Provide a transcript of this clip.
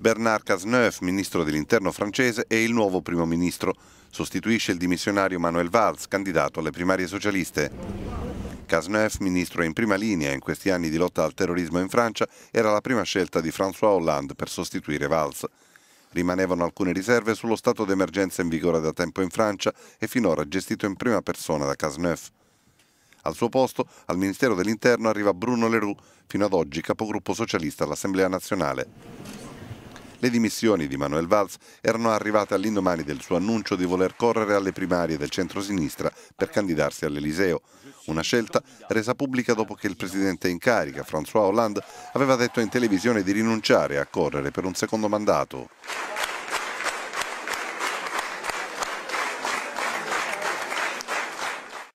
Bernard Cazeneuve, ministro dell'interno francese, è il nuovo primo ministro. Sostituisce il dimissionario Manuel Valls, candidato alle primarie socialiste. Casneuf, ministro in prima linea in questi anni di lotta al terrorismo in Francia, era la prima scelta di François Hollande per sostituire Valls. Rimanevano alcune riserve sullo stato d'emergenza in vigore da tempo in Francia e finora gestito in prima persona da Casneuf. Al suo posto, al Ministero dell'Interno, arriva Bruno Leroux, fino ad oggi capogruppo socialista all'Assemblea nazionale. Le dimissioni di Manuel Valls erano arrivate all'indomani del suo annuncio di voler correre alle primarie del centrosinistra per candidarsi all'Eliseo. Una scelta resa pubblica dopo che il presidente in carica, François Hollande, aveva detto in televisione di rinunciare a correre per un secondo mandato.